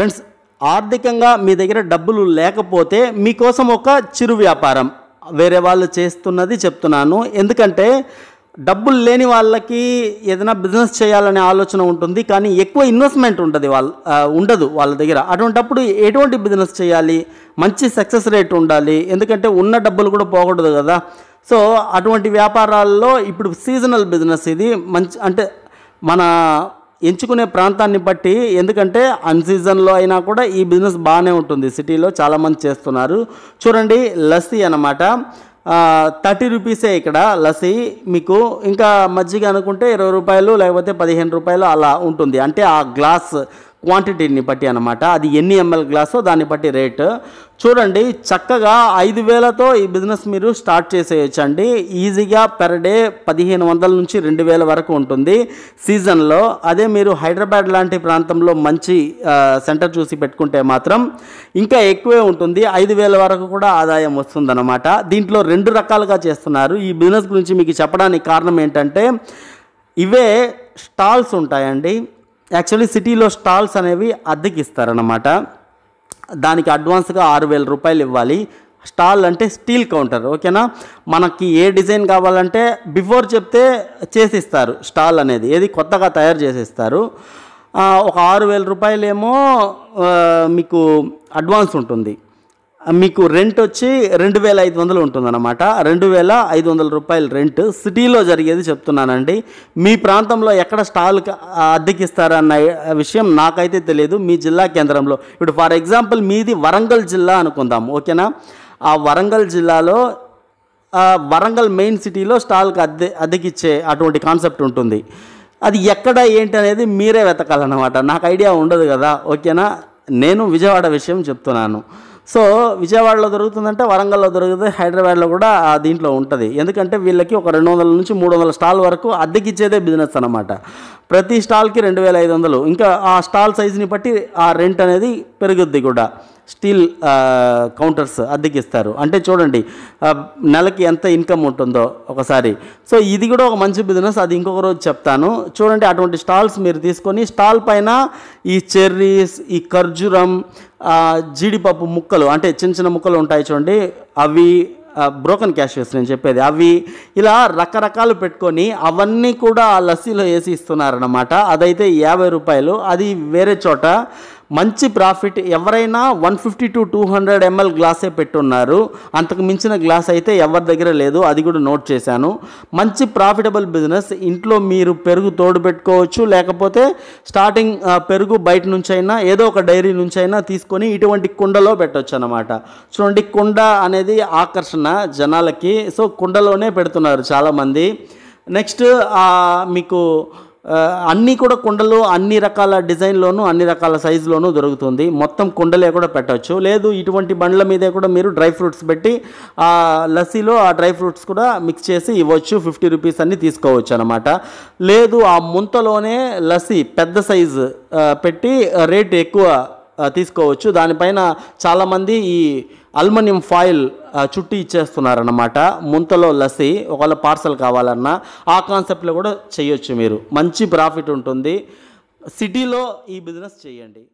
friends ఆర్థికంగా మీ దగ్గర డబ్బులు లేకపోతే మీకోసం ఒక చిరు వ్యాపారం వేరే వాళ్ళు చేస్తున్నది చెప్తున్నాను ఎందుకంటే డబ్బులు లేని వాళ్ళకి ఏదైనా బిజినెస్ చేయాలనే ఆలోచన ఉంటుంది కానీ ఎక్కువ ఇన్వెస్ట్మెంట్ ఉంటుంది వాళ్ళ ఉండదు వాళ్ళ దగ్గర అటువంటప్పుడు ఎటువంటి బిజినెస్ చేయాలి మంచి సక్సెస్ రేట్ ఉండాలి ఎందుకంటే ఉన్న డబ్బులు కూడా పోకూడదు కదా సో అటువంటి వ్యాపారాల్లో ఇప్పుడు సీజనల్ బిజినెస్ ఇది మంచి అంటే మన ఎంచుకునే ప్రాంతాన్ని బట్టి ఎందుకంటే అన్సీజన్లో అయినా కూడా ఈ బిజినెస్ బాగానే ఉంటుంది సిటీలో చాలామంది చేస్తున్నారు చూడండి లస్సీ అనమాట థర్టీ రూపీసే ఇక్కడ లస్సీ మీకు ఇంకా మజ్జిగ అనుకుంటే ఇరవై రూపాయలు లేకపోతే పదిహేను రూపాయలు అలా ఉంటుంది అంటే ఆ గ్లాస్ క్వాంటిటీని బట్టి అనమాట అది ఎన్ని ఎంఎల్ గ్లాసో దాన్ని బట్టి రేటు చూడండి చక్కగా ఐదు వేలతో ఈ బిజినెస్ మీరు స్టార్ట్ చేసేయచ్చండి ఈజీగా పెర్ డే పదిహేను వందల నుంచి రెండు వేల వరకు ఉంటుంది సీజన్లో అదే మీరు హైదరాబాద్ లాంటి ప్రాంతంలో మంచి సెంటర్ చూసి పెట్టుకుంటే మాత్రం ఇంకా ఎక్కువే ఉంటుంది ఐదు వేల వరకు కూడా ఆదాయం వస్తుందన్నమాట దీంట్లో రెండు రకాలుగా చేస్తున్నారు ఈ బిజినెస్ గురించి మీకు చెప్పడానికి కారణం ఏంటంటే ఇవే స్టాల్స్ ఉంటాయండి యాక్చువల్లీ సిటీలో స్టాల్స్ అనేవి అద్దెకి ఇస్తారన్నమాట దానికి అడ్వాన్స్గా ఆరు వేల రూపాయలు ఇవ్వాలి స్టాల్ అంటే స్టీల్ కౌంటర్ ఓకేనా మనకి ఏ డిజైన్ కావాలంటే బిఫోర్ చెప్తే చేసిస్తారు స్టాల్ అనేది ఏది కొత్తగా తయారు చేసిస్తారు ఒక ఆరు వేల రూపాయలేమో మీకు అడ్వాన్స్ ఉంటుంది మీకు రెంట్ వచ్చి రెండు వేల ఐదు వందలు ఉంటుందన్నమాట రెండు వేల ఐదు వందల రూపాయల రెంట్ సిటీలో జరిగేది చెప్తున్నానండి మీ ప్రాంతంలో ఎక్కడ స్టాల్ అద్దెకిస్తారన్న విషయం నాకైతే తెలియదు మీ జిల్లా కేంద్రంలో ఇప్పుడు ఫర్ ఎగ్జాంపుల్ మీది వరంగల్ జిల్లా అనుకుందాం ఓకేనా ఆ వరంగల్ జిల్లాలో వరంగల్ మెయిన్ సిటీలో స్టాల్కి అద్దె అద్దెకిచ్చే అటువంటి కాన్సెప్ట్ ఉంటుంది అది ఎక్కడ ఏంటి అనేది మీరే వెతకాలన్నమాట నాకు ఐడియా ఉండదు కదా ఓకేనా నేను విజయవాడ విషయం చెప్తున్నాను సో విజయవాడలో దొరుకుతుందంటే వరంగల్లో దొరుకుతుంది హైదరాబాద్లో కూడా దీంట్లో ఉంటుంది ఎందుకంటే వీళ్ళకి ఒక రెండు వందల నుంచి మూడు వందల స్టాల్ వరకు అద్దెకిచ్చేదే బిజినెస్ అనమాట ప్రతి స్టాల్కి రెండు వేల ఐదు వందలు ఇంకా ఆ స్టాల్ సైజుని బట్టి ఆ రెంట్ అనేది పెరుగుద్ది కూడా స్టీల్ కౌంటర్స్ అద్దెకిస్తారు అంటే చూడండి నెలకి ఎంత ఇన్కమ్ ఉంటుందో ఒకసారి సో ఇది కూడా ఒక మంచి బిజినెస్ అది ఇంకొక రోజు చెప్తాను చూడండి అటువంటి స్టాల్స్ మీరు తీసుకొని స్టాల్ పైన ఈ చెర్రీస్ ఈ ఖర్జూరం జీడిపప్పు ముక్కలు అంటే చిన్న చిన్న ముక్కలు ఉంటాయి చూడండి అవి బ్రోకన్ క్యాష్యూస్ నేను చెప్పేది అవి ఇలా రకరకాలు పెట్టుకొని అవన్నీ కూడా లస్సీలో వేసి ఇస్తున్నారన్నమాట అదైతే యాభై రూపాయలు అది వేరే చోట మంచి ప్రాఫిట్ ఎవరైనా one fifty to two hundred ml గ్లాసే పెట్టున్నారు అంతకు మించిన గ్లాస్ అయితే ఎవరి దగ్గర లేదు అది కూడా నోట్ చేశాను మంచి ప్రాఫిటబుల్ బిజినెస్ ఇంట్లో మీరు పెరుగు తోడు పెట్టుకోవచ్చు లేకపోతే స్టార్టింగ్ పెరుగు బయట నుంచి అయినా ఏదో ఒక డైరీ నుంచి అయినా తీసుకొని ఇటువంటి కుండలో పెట్టవచ్చు అనమాట చూడండి కుండ అనేది ఆకర్షణ జనాలకి సో కుండలోనే పెడుతున్నారు చాలామంది నెక్స్ట్ మీకు అన్నీ కూడా కుండలు అన్ని రకాల డిజైన్లోనూ అన్ని రకాల సైజులోనూ దొరుకుతుంది మొత్తం కుండలే కూడా పెట్టవచ్చు లేదు ఇటువంటి బండ్ల మీదే కూడా మీరు డ్రై ఫ్రూట్స్ పెట్టి ఆ లస్సీలో ఆ డ్రై ఫ్రూట్స్ కూడా మిక్స్ చేసి ఇవ్వచ్చు ఫిఫ్టీ రూపీస్ అన్ని తీసుకోవచ్చు అనమాట లేదు ఆ ముంతలోనే లస్సీ పెద్ద సైజు పెట్టి రేట్ ఎక్కువ తీసుకోవచ్చు దానిపైన చాలామంది ఈ అల్యూమినియం ఫాయిల్ చుట్టి ఇచ్చేస్తున్నారన్నమాట ముంతలో లసి ఒకవేళ పార్సల్ కావాలన్నా ఆ కాన్సెప్ట్లో కూడా చేయొచ్చు మీరు మంచి ప్రాఫిట్ ఉంటుంది సిటీలో ఈ బిజినెస్ చేయండి